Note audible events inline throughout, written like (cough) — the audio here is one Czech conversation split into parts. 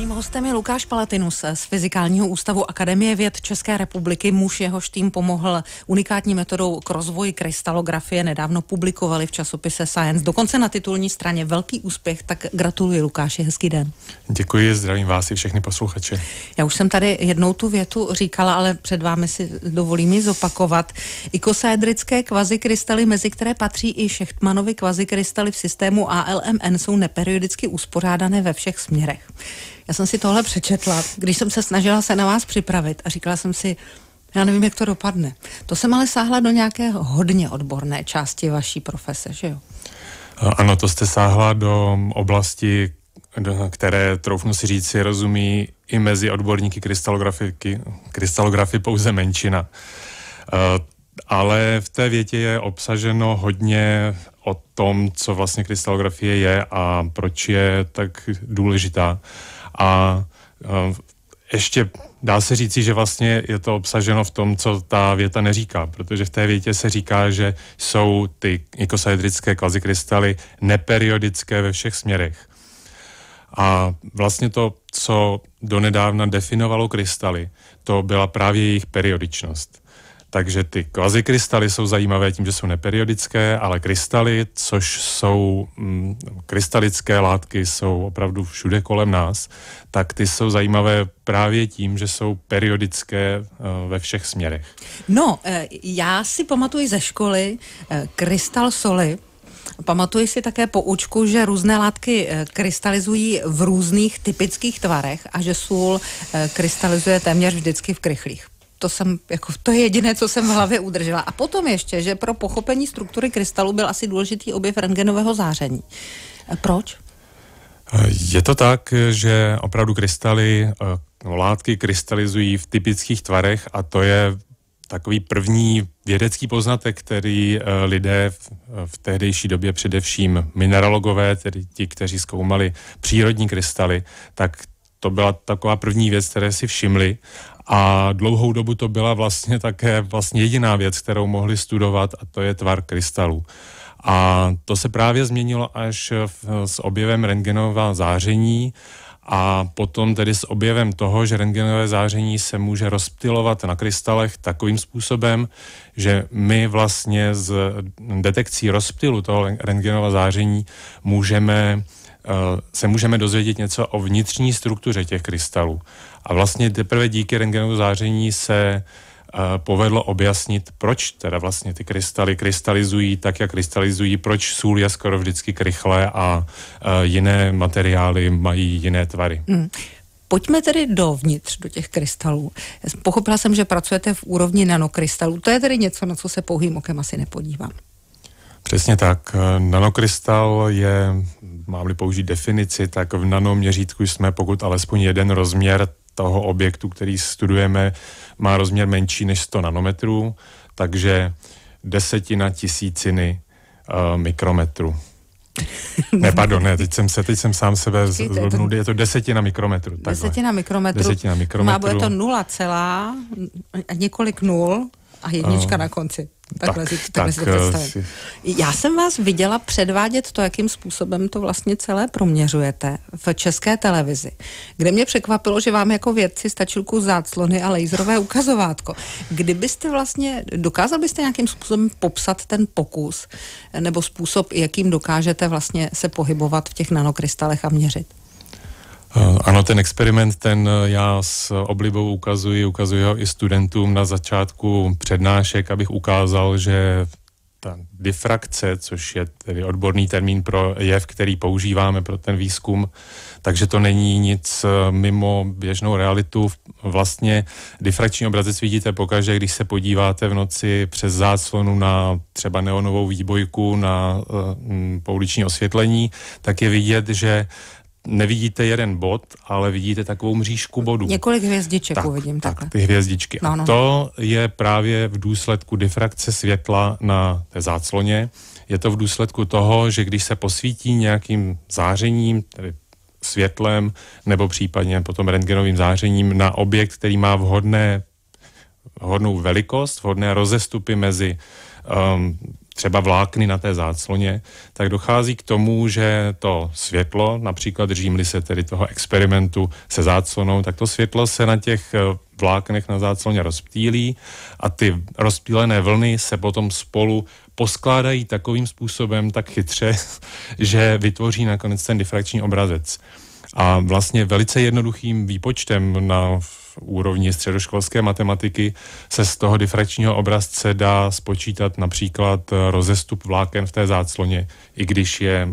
Mým hostem je Lukáš Palatinus z Fyzikálního ústavu Akademie věd České republiky. Muž jehož tým pomohl unikátní metodou k rozvoji krystalografie. Nedávno publikovali v časopise Science, dokonce na titulní straně. Velký úspěch, tak gratuluji Lukáši, hezký den. Děkuji, zdravím vás i všechny posluchače. Já už jsem tady jednou tu větu říkala, ale před vámi si dovolím ji zopakovat. Ikosaedrické kvazikrystaly, mezi které patří i Šechtmanovy kvazikrystaly v systému ALMN, jsou neperiodicky uspořádané ve všech směrech. Já jsem si tohle přečetla, když jsem se snažila se na vás připravit a říkala jsem si, já nevím, jak to dopadne. To jsem ale sáhla do nějaké hodně odborné části vaší profese, že jo? Ano, to jste sáhla do oblasti, do které, troufnu si říct, si rozumí i mezi odborníky krystalografiky, krystalografy pouze menšina. E, ale v té větě je obsaženo hodně o tom, co vlastně krystalografie je a proč je tak důležitá a ještě dá se říci, že vlastně je to obsaženo v tom, co ta věta neříká, protože v té větě se říká, že jsou ty ikosaedrické kvazikrystaly neperiodické ve všech směrech. A vlastně to, co donedávna definovalo krystaly, to byla právě jejich periodičnost. Takže ty kvazikrystaly jsou zajímavé tím, že jsou neperiodické, ale krystaly, což jsou mm, krystalické látky, jsou opravdu všude kolem nás, tak ty jsou zajímavé právě tím, že jsou periodické eh, ve všech směrech. No, eh, já si pamatuji ze školy eh, krystal soli, Pamatuji si také poučku, že různé látky krystalizují v různých typických tvarech a že sůl krystalizuje téměř vždycky v krychlích to, jsem, jako, to je jediné, co jsem v hlavě udržela. A potom ještě, že pro pochopení struktury krystalu byl asi důležitý objev rentgenového záření. E, proč? E, je to tak, že opravdu krystaly, e, látky krystalizují v typických tvarech a to je takový první vědecký poznatek, který lidé v, v tehdejší době, především mineralogové, tedy ti, kteří zkoumali přírodní krystaly, tak to byla taková první věc, které si všimli a dlouhou dobu to byla vlastně také vlastně jediná věc, kterou mohli studovat, a to je tvar krystalů. A to se právě změnilo až v, s objevem rentgenová záření a potom tedy s objevem toho, že rentgenové záření se může rozptilovat na krystalech takovým způsobem, že my vlastně z detekcí rozptilu toho rentgenového záření můžeme Eh, se můžeme dozvědět něco o vnitřní struktuře těch krystalů. A vlastně teprve díky rentgenovému záření se eh, povedlo objasnit, proč teda vlastně ty krystaly krystalizují tak, jak krystalizují, proč sůl je skoro vždycky krychlé a eh, jiné materiály mají jiné tvary. Mm. Pojďme tedy dovnitř, do těch krystalů. Pochopila jsem, že pracujete v úrovni nanokrystalů. To je tedy něco, na co se pouhým okem asi nepodívám. Přesně tak. Nanokrystal je mám-li použít definici, tak v nanoměřítku jsme, pokud alespoň jeden rozměr toho objektu, který studujeme, má rozměr menší než 100 nanometrů, takže desetina tisíciny uh, eh, mikrometru. (laughs) Ne, pardon, ne, teď jsem, se, teď jsem sám sebe zhodnul, je to desetina mikrometru. Takhle. Desetina mikrometru. Desetina mikrometru. Má, bude to nula celá, několik nul a jednička uh, na konci. Takhle, tak, si, takhle tak, si to eh, představím. Já jsem vás viděla předvádět to, jakým způsobem to vlastně celé proměřujete v české televizi, kde mě překvapilo, že vám jako vědci stačil kus záclony a laserové ukazovátko. Kdybyste vlastně, dokázal byste nějakým způsobem popsat ten pokus nebo způsob, jakým dokážete vlastně se pohybovat v těch nanokrystalech a měřit? Eh, ano, ten experiment, ten eh, já s oblibou ukazuji, ukazuji ho i studentům na začátku přednášek, abych ukázal, že ta difrakce, což je tedy odborný termín pro jev, který používáme pro ten výzkum, takže to není nic eh, mimo běžnou realitu. Vlastně difrakční obrazec vidíte pokaždé, když se podíváte v noci přes záclonu na třeba neonovou výbojku, na uh, pouliční osvětlení, tak je vidět, že nevidíte jeden bod, ale vidíte takovou mřížku bodů. Několik hvězdiček tak, uvidím tak, takhle. ty hvězdičky. No, no. A no. to je právě v důsledku difrakce světla na té zácloně. Je to v důsledku toho, že když se posvítí nějakým zářením, tedy světlem, nebo případně potom rentgenovým zářením na objekt, který má vhodné, vhodnou velikost, vhodné rozestupy mezi um, třeba vlákny na té zácloně, tak dochází k tomu, že to světlo, například držím-li se tedy toho experimentu se záclonou, tak to světlo se na těch eh, vláknech na zácloně rozptýlí a ty rozptýlené vlny se potom spolu poskládají takovým způsobem tak chytře, (laughs) že vytvoří nakonec ten difrakční obrazec. A vlastně velice jednoduchým výpočtem na úrovni středoškolské matematiky se z toho difrakčního obrazce dá spočítat například eh, rozestup vláken v té zácloně, i když je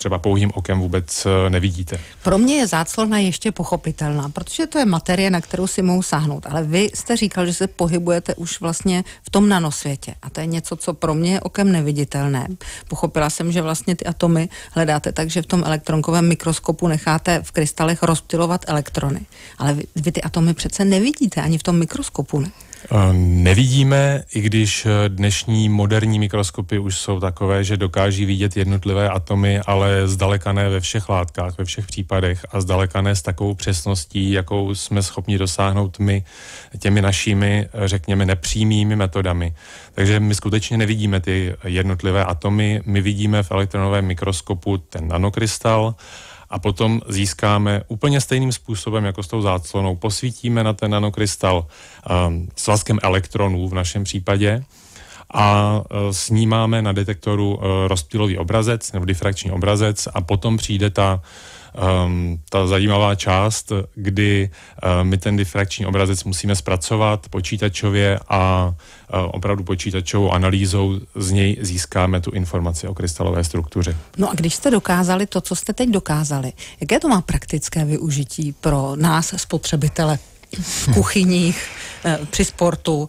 třeba pouhým okem vůbec eh, nevidíte. Pro mě je záclona ještě pochopitelná, protože to je materie, na kterou si mohu sáhnout. Ale vy jste říkal, že se pohybujete už vlastně v tom nanosvětě. A to je něco, co pro mě je okem neviditelné. Pochopila jsem, že vlastně ty atomy hledáte tak, že v tom elektronkovém mikroskopu necháte v krystalech rozptilovat elektrony. Ale vy, vy ty atomy přece nevidíte ani v tom mikroskopu, ne? Eh, nevidíme, i když eh, dnešní moderní mikroskopy už jsou takové, že dokáží vidět jednotlivé atomy, ale zdaleka ne ve všech látkách, ve všech případech a zdaleka ne s takovou přesností, jakou jsme schopni dosáhnout my těmi našimi, eh, řekněme, nepřímými metodami. Takže my skutečně nevidíme ty jednotlivé atomy, my vidíme v elektronovém mikroskopu ten nanokrystal a potom získáme úplně stejným způsobem, jako s tou záclonou, posvítíme na ten nanokrystal um, ehm, svazkem elektronů v našem případě a e, snímáme na detektoru e, rozptýlový obrazec nebo difrakční obrazec a potom přijde ta um, ta zajímavá část, kdy uh, my ten difrakční obrazec musíme zpracovat počítačově a uh, opravdu počítačovou analýzou z něj získáme tu informaci o krystalové struktuře. No a když jste dokázali to, co jste teď dokázali, jaké to má praktické využití pro nás, spotřebitele? v kuchyních, eh, při sportu,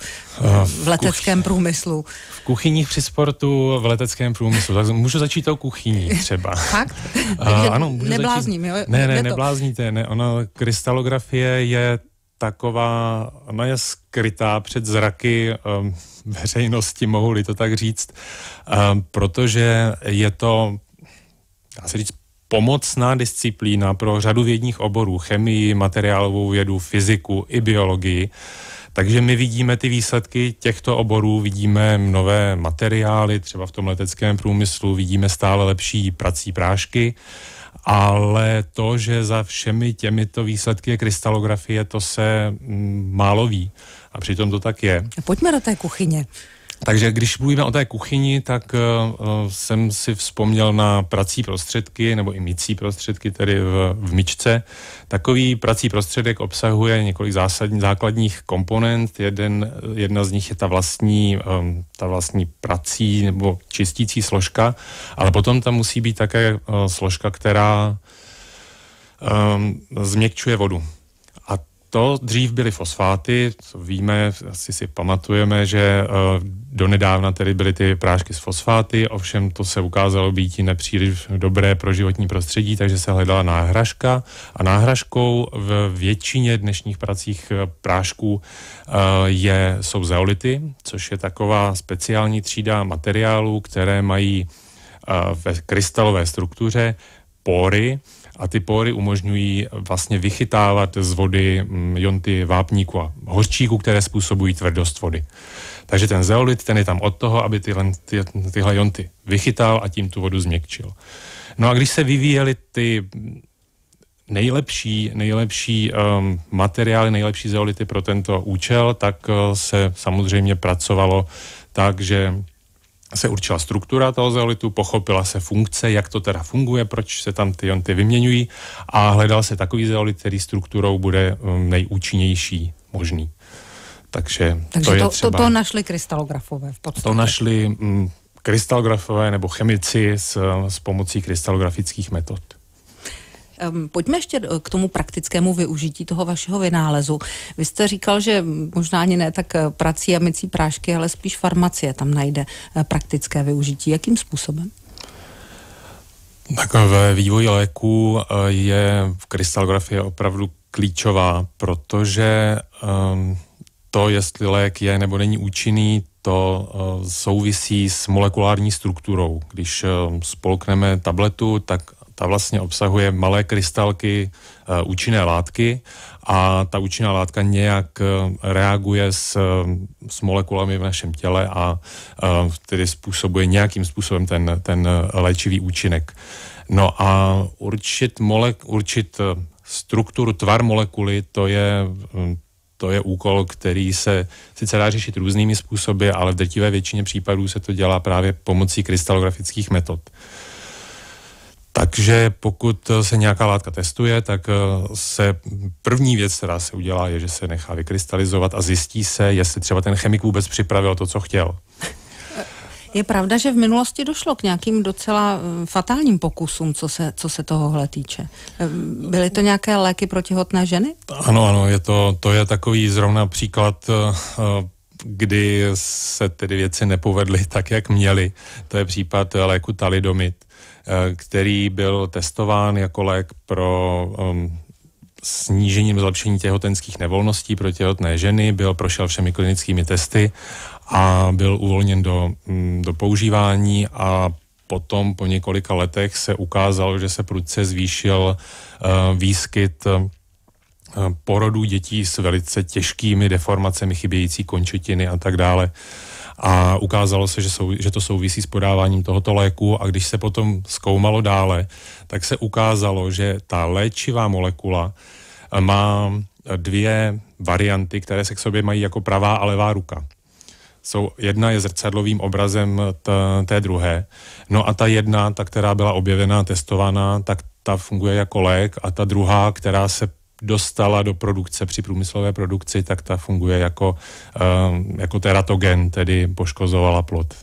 v leteckém průmyslu. V kuchyních při sportu, v leteckém průmyslu. Tak můžu začít tou kuchyní třeba. (laughs) Fakt? Eh, Takže ano, můžu neblázním, začít... jo? Ne, ne, neblázníte. Ne, ona, krystalografie je taková, ona je skrytá před zraky um, veřejnosti, mohu-li to tak říct, um, protože je to, dá se říct, pomocná disciplína pro řadu vědních oborů, chemii, materiálovou vědu, fyziku i biologii. Takže my vidíme ty výsledky těchto oborů, vidíme nové materiály, třeba v tom leteckém průmyslu, vidíme stále lepší prací prášky, ale to, že za všemi těmito výsledky je krystalografie, to se mm, málo ví. A přitom to tak je. Pojďme do té kuchyně. Takže když mluvíme o té kuchyni, tak uh, jsem si vzpomněl na prací prostředky, nebo i mycí prostředky, tedy v, v myčce. Takový prací prostředek obsahuje několik zásadní, základních komponent. Jeden, jedna z nich je ta vlastní, um, ta vlastní prací nebo čistící složka, ale potom tam musí být také uh, složka, která um, změkčuje vodu. To dřív byly fosfáty, co víme, asi si pamatujeme, že eh, donedávna tedy byly ty prášky s fosfáty, ovšem to se ukázalo být nepříliš dobré pro životní prostředí, takže se hledala náhražka a náhražkou v většině dnešních pracích eh, prášků eh, je, jsou zeolity, což je taková speciální třída materiálů, které mají ve krystalové struktuře pory, a ty pory umožňují vlastně vychytávat z vody mm, jonty vápníku a hořčíku, které způsobují tvrdost vody. Takže ten zeolit, ten je tam od toho, aby tyhle, ty, tyhle jonty vychytal a tím tu vodu změkčil. No a když se vyvíjely ty nejlepší, nejlepší um, materiály, nejlepší zeolity pro tento účel, tak uh, se samozřejmě pracovalo tak, že se určila struktura toho zeolitu, pochopila se funkce, jak to teda funguje, proč se tam ty jonty vyměňují a hledal se takový zeolit, který strukturou bude um, nejúčinnější možný. Takže, Takže to, to, je třeba, to, to našli krystalografové v podstatě. To našli mm, krystalografové nebo chemici s, s pomocí krystalografických metod. Um, pojďme ještě eh, k tomu praktickému využití toho vašeho vynálezu. Vy jste říkal, že možná ani ne tak eh, prací a mycí prášky, ale spíš farmacie tam najde eh, praktické využití. Jakým způsobem? Tak ve vývoji léků je krystalografie opravdu klíčová, protože to, jestli lék je nebo není účinný, to souvisí s molekulární strukturou. Když spolkneme tabletu, tak ta vlastně obsahuje malé krystalky eh, účinné látky a ta účinná látka nějak eh, reaguje s, eh, s molekulami v našem těle a tedy způsobuje nějakým způsobem ten, ten léčivý účinek. No a určit, mole, určit strukturu, tvar molekuly, to je hm, to je úkol, který se sice dá řešit různými způsoby, ale v drtivé většině případů se to dělá právě pomocí krystalografických metod. Takže pokud se nějaká látka testuje, tak eh, se první věc, která se udělá, je, že se nechá vykrystalizovat a zjistí se, jestli třeba ten chemik vůbec připravil to, co chtěl. (laughs) Je pravda, že v minulosti došlo k nějakým docela eh, fatálním pokusům, co se, co se tohohle týče. Eh, byly to nějaké léky protihotné ženy? Ano, ano, je to, to je takový zrovna příklad kdy se tedy věci nepovedly tak, jak měly. To je případ léku talidomid, Eh, který byl testován jako lék pro um, snížení zlepšení těhotenských nevolností pro těhotné ženy, byl prošel všemi klinickými testy a byl uvolněn do, mm, do používání a potom po několika letech se ukázalo, že se prudce zvýšil uh, výskyt eh, porodů dětí s velice těžkými deformacemi chybějící končetiny a tak dále a ukázalo se, že, sou, že to souvisí s podáváním tohoto léku a když se potom zkoumalo dále, tak se ukázalo, že ta léčivá molekula eh, má eh, dvě varianty, které se k sobě mají jako pravá a levá ruka. Jsou, jedna je zrcadlovým obrazem t, té druhé. No a ta jedna, ta, která byla objevená, testovaná, tak ta funguje jako lék a ta druhá, která se dostala do produkce při průmyslové produkci, tak ta funguje jako, eh, jako teratogen, tedy poškozovala plod.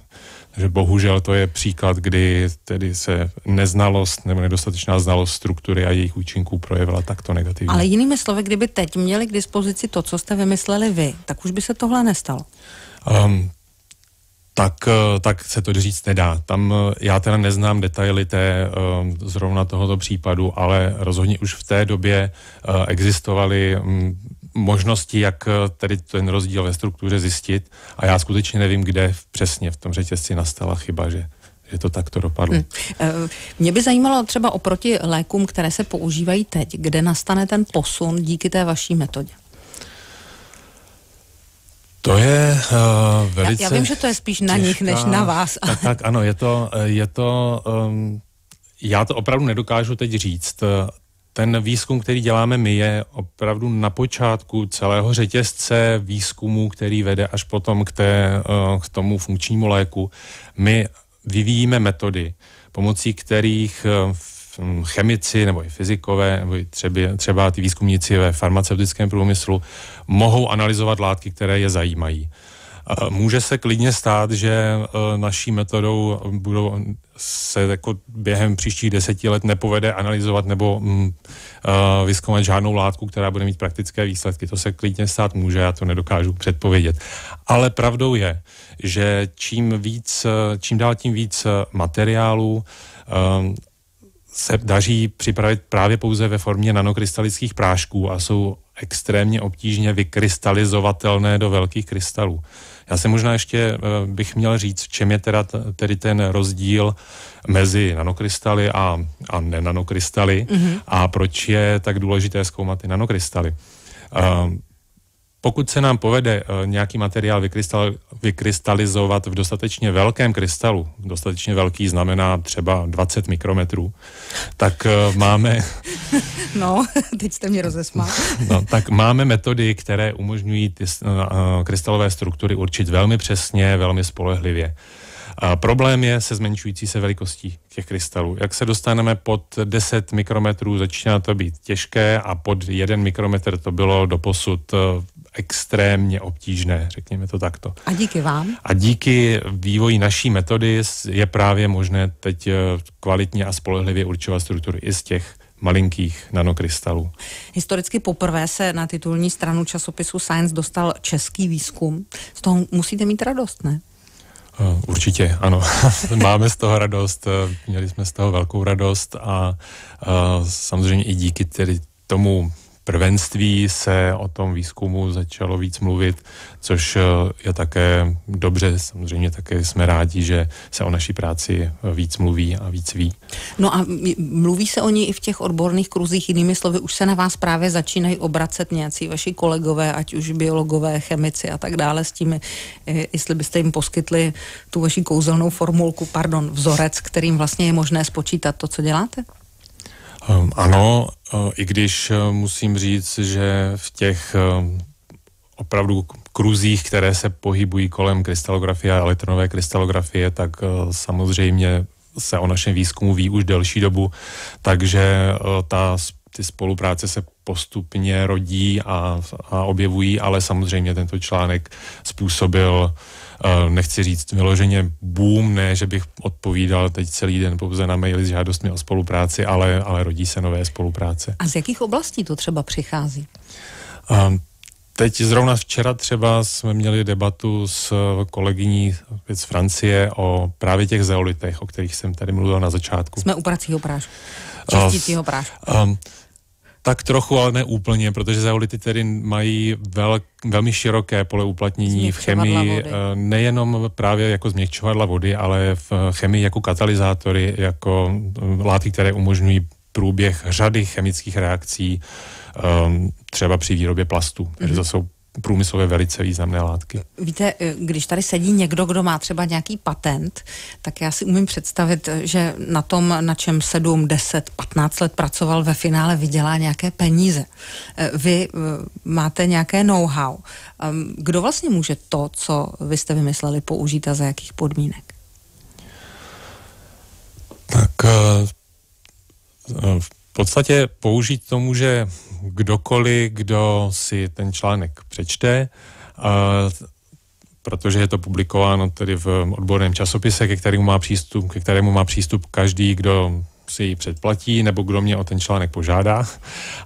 Takže bohužel to je příklad, kdy tedy se neznalost nebo nedostatečná znalost struktury a jejich účinků projevila takto negativně. Ale jinými slovy, kdyby teď měli k dispozici to, co jste vymysleli vy, tak už by se tohle nestalo. Um, tak, eh, tak se to říct nedá. Tam eh, já teda neznám detaily té, eh, zrovna tohoto případu, ale rozhodně už v té době existovaly mm, možnosti, jak tedy ten rozdíl ve struktuře zjistit a já skutečně nevím, kde přesně v tom řetězci nastala chyba, že že to takto dopadlo. Hmm. Mě by zajímalo třeba oproti lékům, které se používají teď, kde nastane ten posun díky té vaší metodě? To je uh, eh, velice... Já, já vím, že to je spíš na těžká, nich, než na vás. Tak, tak ano, je to, eh, je to um, já to opravdu nedokážu teď říct. Eh, ten výzkum, který děláme my, je opravdu na počátku celého řetězce výzkumu, který vede až potom k, té, k tomu funkčnímu léku. My vyvíjíme metody, pomocí kterých v Mm, chemici nebo i fyzikové, nebo i třeba, třeba ty výzkumníci ve farmaceutickém průmyslu mohou analyzovat látky, které je zajímají. Může se klidně stát, že e, naší metodou e, budou se jako během příštích deseti let nepovede analyzovat nebo mm, e, vyskoumat žádnou látku, která bude mít praktické výsledky. To se klidně stát může, já to nedokážu předpovědět. Ale pravdou je, že čím, víc, čím dál tím víc materiálů se daří připravit právě pouze ve formě nanokrystalických prášků a jsou extrémně obtížně vykrystalizovatelné do velkých krystalů. Já se možná ještě eh, bych měl říct, v čem je teda tedy ten rozdíl mezi nanokrystaly a, a nenanokrystaly mm-hmm. a proč je tak důležité zkoumat ty nanokrystaly. Uh, pokud se nám povede eh, nějaký materiál vykrystal, vykrystalizovat v dostatečně velkém krystalu, dostatečně velký znamená třeba 20 mikrometrů, tak eh, máme... (laughs) No, (laughs) teď jste mě rozesmál. No, tak máme metody, které umožňují ty eh, krystalové struktury určit velmi přesně, velmi spolehlivě. A problém je se zmenšující se velikostí těch krystalů. Jak se dostaneme pod 10 mikrometrů, začíná to být těžké a pod 1 mikrometr to bylo doposud extrémně obtížné, řekněme to takto. A díky vám? A díky vývoji naší metody je právě možné teď eh, kvalitně a spolehlivě určovat struktury i z těch malinkých nanokrystalů. Historicky poprvé se na titulní stranu časopisu Science dostal český výzkum. Z toho musíte mít radost, ne? Eh, určitě, ano. (laughs) Máme z toho radost, eh, měli jsme z toho velkou radost a, a samozřejmě i díky tedy tomu prvenství se o tom výzkumu začalo víc mluvit, což eh, je také dobře. Samozřejmě také jsme rádi, že se o naší práci eh, víc mluví a víc ví. No a mluví se o ní i v těch odborných kruzích, jinými slovy, už se na vás právě začínají obracet nějací vaši kolegové, ať už biologové, chemici a tak dále, s tím, eh, jestli byste jim poskytli tu vaši kouzelnou formulku, pardon, vzorec, kterým vlastně je možné spočítat to, co děláte? Ehm, ano, eh, i když eh, musím říct, že v těch eh, opravdu kruzích, které se pohybují kolem krystalografie a elektronové krystalografie, tak samozřejmě se o našem výzkumu ví už delší dobu, takže ta, ty spolupráce se postupně rodí a, a objevují, ale samozřejmě tento článek způsobil uh, Eh, nechci říct vyloženě boom, ne, že bych odpovídal teď celý den pouze na maily s žádostmi o spolupráci, ale, ale rodí se nové spolupráce. A z jakých oblastí to třeba přichází? Um, Teď zrovna včera třeba jsme měli debatu s kolegyní z Francie o právě těch zeolitech, o kterých jsem tady mluvil na začátku. Jsme u pracího prášku, eh, čistícího prášku. Tak trochu, ale ne úplně, protože zeolity tedy mají vel, velmi široké pole uplatnění v chemii, eh, nejenom právě jako změkčovadla vody, ale v chemii jako katalyzátory, jako eh, látky, které umožňují průběh řady chemických reakcí, eh, třeba při výrobě plastu. Takže to mhm. jsou průmyslově velice významné látky. Víte, eh, když tady sedí někdo, kdo má třeba nějaký patent, tak já si umím představit, eh, že na tom, na čem 7, 10, 15 let pracoval, ve finále vydělá nějaké peníze. Eh, vy máte nějaké know-how. Ehm, kdo vlastně může to, co vy jste vymysleli, použít a za jakých podmínek? Tak uh, podstatě použít tomu, že kdokoliv, kdo si ten článek přečte, protože je to publikováno tedy v odborném časopise, ke kterému má přístup, ke kterému má přístup každý, kdo si ji předplatí nebo kdo mě o ten článek požádá,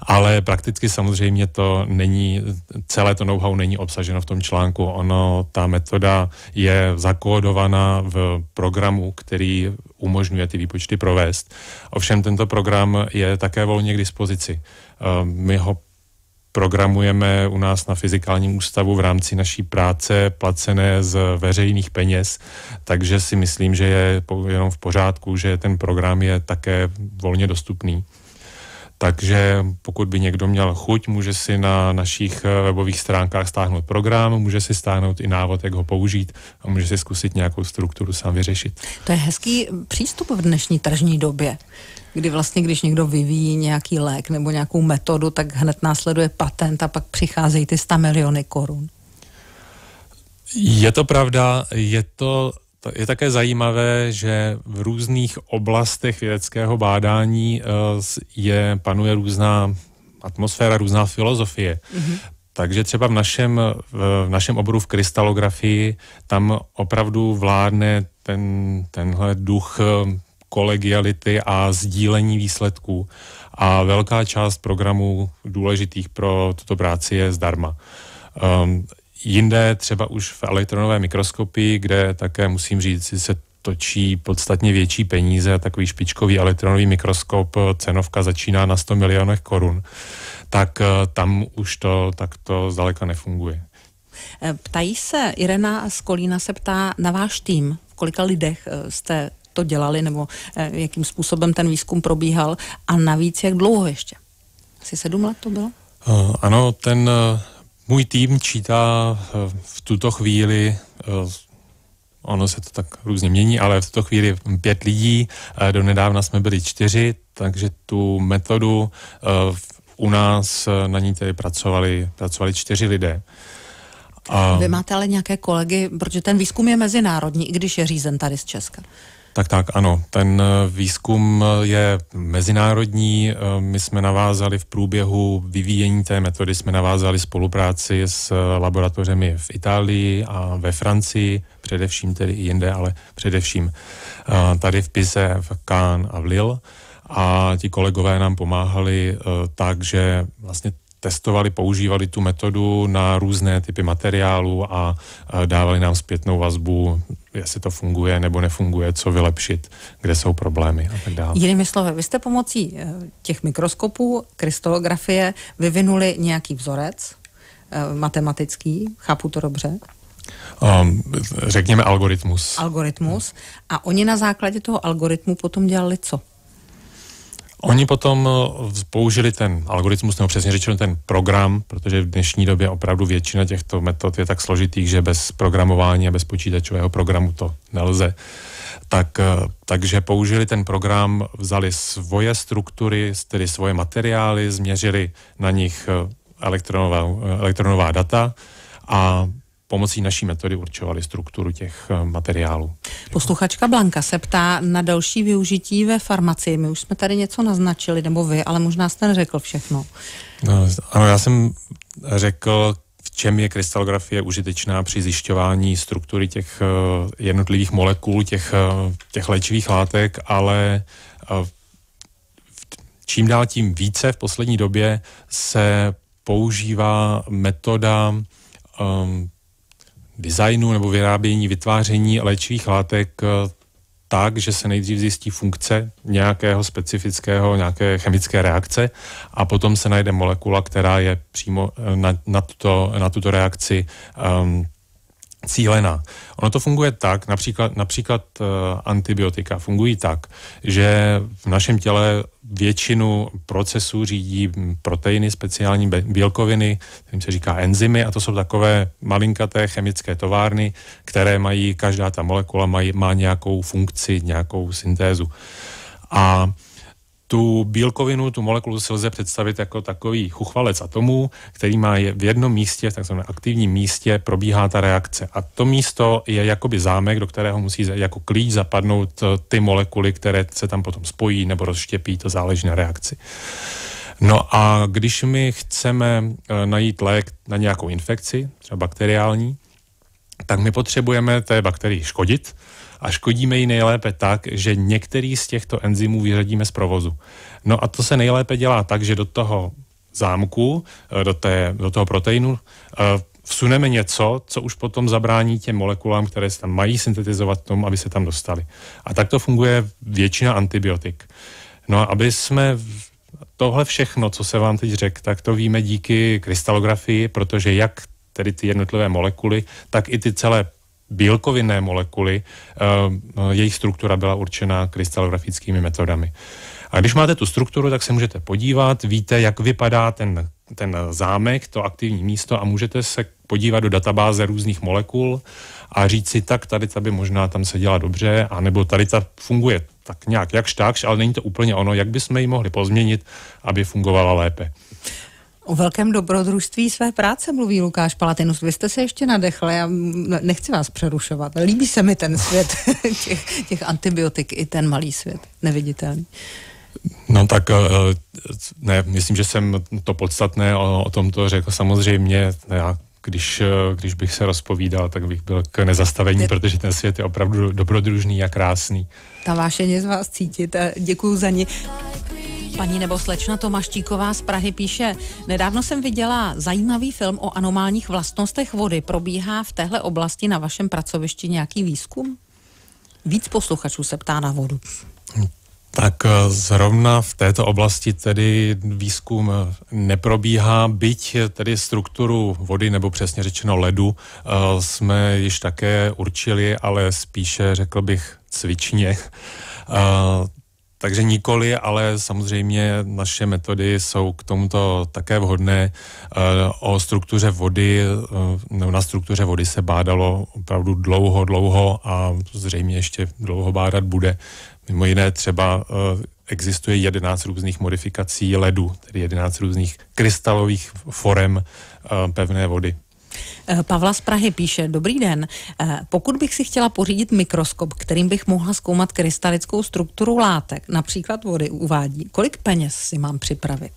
ale prakticky samozřejmě to není, celé to know-how není obsaženo v tom článku. Ono, ta metoda je zakódovaná v programu, který umožňuje ty výpočty provést. Ovšem tento program je také volně k dispozici. Ehm, my ho programujeme u nás na fyzikálním ústavu v rámci naší práce placené z veřejných peněz, takže si myslím, že je jenom v pořádku, že ten program je také volně dostupný. Takže pokud by někdo měl chuť, může si na našich eh, webových stránkách stáhnout program, může si stáhnout i návod, jak ho použít a může si zkusit nějakou strukturu sám vyřešit. To je hezký přístup v dnešní tržní době kdy vlastně, když někdo vyvíjí nějaký lék nebo nějakou metodu, tak hned následuje patent a pak přicházejí ty 100 miliony korun. Je to pravda, je to je také zajímavé, že v různých oblastech vědeckého bádání eh, je, panuje různá atmosféra, různá filozofie. Mm-hmm. Takže třeba v našem, v našem oboru v krystalografii tam opravdu vládne ten, tenhle duch eh, kolegiality a sdílení výsledků. A velká část programů důležitých pro tuto práci je zdarma. Um, jinde třeba už v elektronové mikroskopii, kde také musím říct, že se točí podstatně větší peníze takový špičkový elektronový mikroskop cenovka začíná na 100 milionech korun, tak eh, tam už to takto zdaleka nefunguje. Eh, ptají se, Irena z Kolína se ptá na váš tým, v kolika lidech eh, jste to dělali nebo eh, jakým způsobem ten výzkum probíhal a navíc jak dlouho ještě? Asi sedm let to bylo? Eh, ano, ten eh, můj tým čítá v tuto chvíli ono se to tak různě mění, ale v tuto chvíli pět lidí, do nedávna jsme byli čtyři, takže tu metodu u nás na ní tedy pracovali, pracovali čtyři lidé. A... Vy máte ale nějaké kolegy, protože ten výzkum je mezinárodní, i když je řízen tady z Česka. Tak, tak, ano. Ten eh, výzkum eh, je mezinárodní. Eh, my jsme navázali v průběhu vyvíjení té metody, jsme navázali spolupráci s laboratořemi v Itálii a ve Francii, především tedy i jinde, ale především tady v Pise, v Cannes a v Lille. A ti kolegové nám pomáhali tak, že vlastně testovali, používali tu metodu na různé typy materiálu a dávali nám zpětnou vazbu jestli to funguje nebo nefunguje, co vylepšit, kde jsou problémy a tak dále. Jinými slovy, vy jste pomocí eh, těch mikroskopů, krystalografie vyvinuli nějaký vzorec eh, matematický, chápu to dobře? Um, řekněme algoritmus. Algoritmus. A oni na základě toho algoritmu potom dělali co? Oni potom eh, použili ten algoritmus, nebo přesně řečeno ten program, protože v dnešní době opravdu většina těchto metod je tak složitých, že bez programování a bez počítačového programu to nelze. Tak, eh, takže použili ten program, vzali svoje struktury, tedy svoje materiály, změřili na nich eh, elektronová, elektronová data a pomocí naší metody určovali strukturu těch eh, materiálů. Posluchačka Blanka se ptá na další využití ve farmacii. My už jsme tady něco naznačili, nebo vy, ale možná jste neřekl všechno. No, ano, já jsem řekl, v čem je krystalografie užitečná při zjišťování struktury těch eh, jednotlivých molekul, těch, eh, těch léčivých látek, ale čím dál tím více v poslední době se používá metoda um, designu nebo vyrábění, vytváření léčivých látek eh, tak, že se nejdřív zjistí funkce nějakého specifického, nějaké chemické reakce a potom se najde molekula, která je přímo eh, na, na, tuto, na tuto reakci um, cílená. Ono to funguje tak, například, například uh, antibiotika fungují tak, že v našem těle většinu procesů řídí proteiny, speciální bílkoviny, kterým se říká enzymy, a to jsou takové malinkaté chemické továrny, které mají, každá ta molekula mají, má nějakou funkci, nějakou syntézu. A uh, tu bílkovinu, tu molekulu si lze představit jako takový chuchvalec atomů, který má je v jednom místě, v takzvaném aktivním místě, probíhá ta reakce. A to místo je jakoby zámek, do kterého musí jako klíč zapadnout eh, ty molekuly, které se tam potom spojí nebo rozštěpí, to záleží na reakci. No a když my chceme eh, najít lék na nějakou infekci, třeba bakteriální, tak my potřebujeme té bakterii škodit, a škodíme ji nejlépe tak, že některý z těchto enzymů vyřadíme z provozu. No a to se nejlépe dělá tak, že do toho zámku, eh, do, té, do toho proteinu eh, vsuneme něco, co už potom zabrání těm molekulám, které se tam mají syntetizovat tomu, aby se tam dostali. A tak to funguje většina antibiotik. No a aby jsme tohle všechno, co se vám teď řekl, tak to víme díky krystalografii, protože jak tedy ty jednotlivé molekuly, tak i ty celé bílkovinné molekuly, eh, eh, jejich struktura byla určena krystalografickými metodami. A když máte tu strukturu, tak se můžete podívat, víte, jak vypadá ten, ten zámek, to aktivní místo a můžete se podívat do databáze různých molekul a říct si, tak tady ta by možná tam seděla dobře, anebo tady ta funguje tak nějak jakž takž, ale není to úplně ono, jak bychom ji mohli pozměnit, aby fungovala lépe. O velkém dobrodružství své práce mluví Lukáš Palatinus. Vy jste se ještě nadechli a nechci vás přerušovat. Líbí se mi ten svět (laughs) těch, těch antibiotik i ten malý svět, neviditelný. No tak eh, ne, myslím, že jsem to podstatné o, o tom to řekl samozřejmě. Já když, eh, když bych se rozpovídal, tak bych byl k nezastavení, protože ten svět je opravdu dobrodružný a krásný. Ta vášeně z vás cítit a děkuji za ní. Ně... Paní nebo slečna Tomaštíková z Prahy píše, nedávno jsem viděla zajímavý film o anomálních vlastnostech vody. Probíhá v téhle oblasti na vašem pracovišti nějaký výzkum? Víc posluchačů se ptá na vodu. Tak eh, zrovna v této oblasti tedy výzkum eh, neprobíhá, byť eh, tedy strukturu vody, nebo přesně řečeno ledu, jsme již také určili, ale spíše, řekl bych, cvičně. Takže nikoli, ale samozřejmě naše metody jsou k tomuto také vhodné. E, o struktuře vody, e, na struktuře vody se bádalo opravdu dlouho, dlouho a zřejmě ještě dlouho bádat bude. Mimo jiné třeba e, existuje 11 různých modifikací ledu, tedy 11 různých krystalových forem pevné vody. Eh, Pavla z Prahy píše, dobrý den, eh, pokud bych si chtěla pořídit mikroskop, kterým bych mohla zkoumat krystalickou strukturu látek, například vody, uvádí, kolik peněz si mám připravit?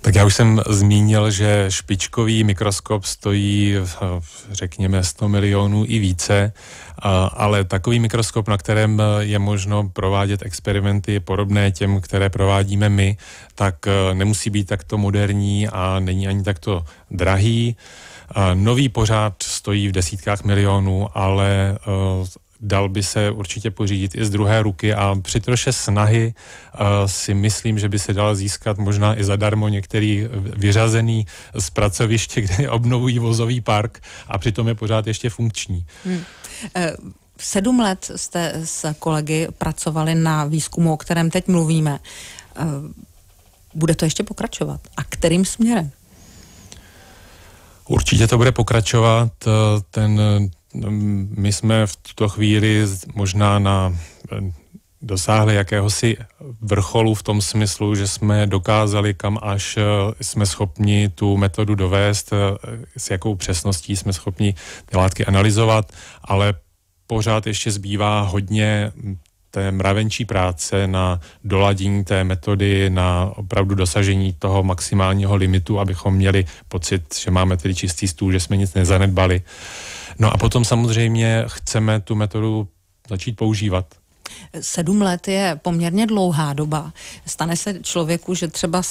Tak já už jsem zmínil, že špičkový mikroskop stojí, řekněme, 100 milionů i více, ale takový mikroskop, na kterém je možno provádět experimenty podobné těm, které provádíme my, tak e, nemusí být takto moderní a není ani takto drahý. E, nový pořád stojí v desítkách milionů, ale e, dal by se určitě pořídit i z druhé ruky a při troše snahy eh, si myslím, že by se dal získat možná i zadarmo některý vyřazený z pracoviště, (laughs) kde obnovují vozový park a přitom je pořád ještě funkční. Hmm. Eh, sedm let jste s kolegy pracovali na výzkumu, o kterém teď mluvíme. Eh, bude to ještě pokračovat? A kterým směrem? Určitě to bude pokračovat. Ten No, my jsme v tuto chvíli možná na eh, dosáhli jakéhosi vrcholu v tom smyslu, že jsme dokázali, kam až eh, jsme schopni tu metodu dovést, eh, s jakou přesností jsme schopni ty látky analyzovat, ale pořád ještě zbývá hodně hm, té mravenčí práce na doladění té metody, na opravdu dosažení toho maximálního limitu, abychom měli pocit, že máme tedy čistý stůl, že jsme nic nezanedbali. Uh, No a potom samozřejmě chceme tu metodu začít používat. Sedm let je poměrně dlouhá doba. Stane se člověku, že třeba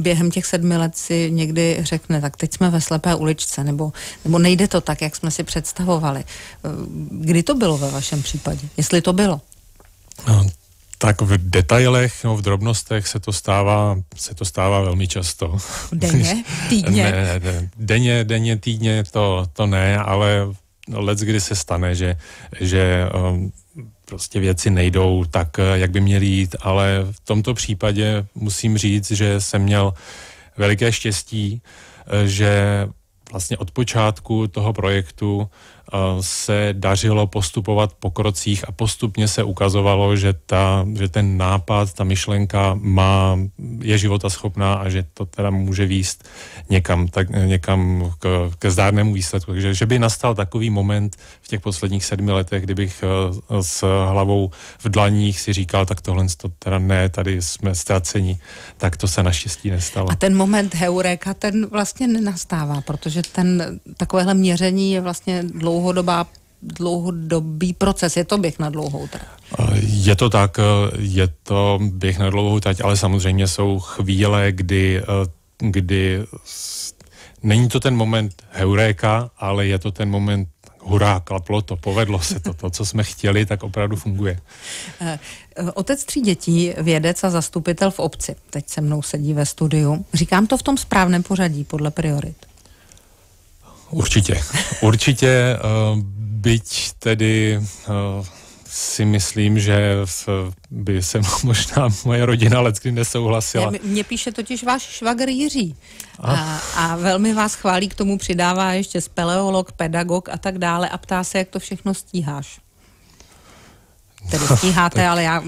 během těch sedmi let si někdy řekne, tak teď jsme ve slepé uličce, nebo, nebo nejde to tak, jak jsme si představovali. Kdy to bylo ve vašem případě? Jestli to bylo? No, tak v detailech, no v drobnostech se to stává, se to stává velmi často. Denně? (laughs) Týdně? ne, ne, denně, denně, týdně to, to ne, ale let, kdy se stane, že, že um, prostě věci nejdou tak, jak by měly jít, ale v tomto případě musím říct, že jsem měl veliké štěstí, že vlastně od počátku toho projektu se dařilo postupovat po krocích a postupně se ukazovalo, že, ta, že ten nápad, ta myšlenka má, je života schopná a že to teda může výst někam, tak, někam k, ke zdárnému výsledku. Takže že by nastal takový moment v těch posledních sedmi letech, kdybych eh, s hlavou v dlaních si říkal, tak tohle to teda ne, tady jsme ztraceni, tak to se naštěstí nestalo. A ten moment heureka, ten vlastně nenastává, protože ten takovéhle měření je vlastně dlouho dlouhodobá dlouhodobý proces, je to běh na dlouhou trať. Je to tak, eh, je to běh na dlouhou trať, ale samozřejmě jsou chvíle, kdy, eh, kdy není to ten moment heuréka, ale je to ten moment hurá, klaplo to, povedlo se to, to, co jsme chtěli, tak opravdu funguje. Eh, otec tří dětí, vědec a zastupitel v obci, teď se mnou sedí ve studiu. Říkám to v tom správném pořadí podle priorit. Určitě, určitě, eh, byť tedy eh, si myslím, že by se (laughs) možná moje rodina lecky nesouhlasila. Ne, mě píše totiž váš švagr Jiří a, a, a velmi vás chválí, k tomu přidává ještě speleolog, pedagog a tak dále a ptá se, jak to všechno stíháš. Tedy (laughs) stíháte, tak... ale já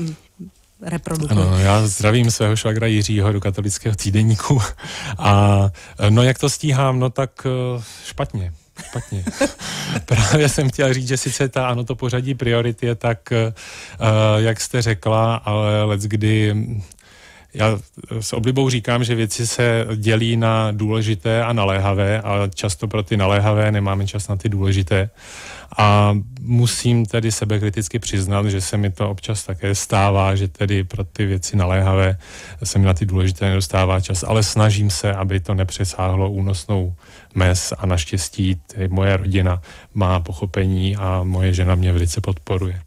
reprodukuje. Ano, já zdravím svého švagra Jiřího do katolického týdeníku. (laughs) A eh, no jak to stíhám, no tak eh, špatně. Špatně. (laughs) Právě jsem chtěl říct, že sice ta, ano, to pořadí priorit je tak, uh, jak jste řekla, ale let's kdy já s oblibou říkám, že věci se dělí na důležité a naléhavé a často pro ty naléhavé nemáme čas na ty důležité. A musím tedy sebe kriticky přiznat, že se mi to občas také stává, že tedy pro ty věci naléhavé se mi na ty důležité nedostává čas, ale snažím se, aby to nepřesáhlo únosnou mes a naštěstí moje rodina má pochopení a moje žena mě velice podporuje.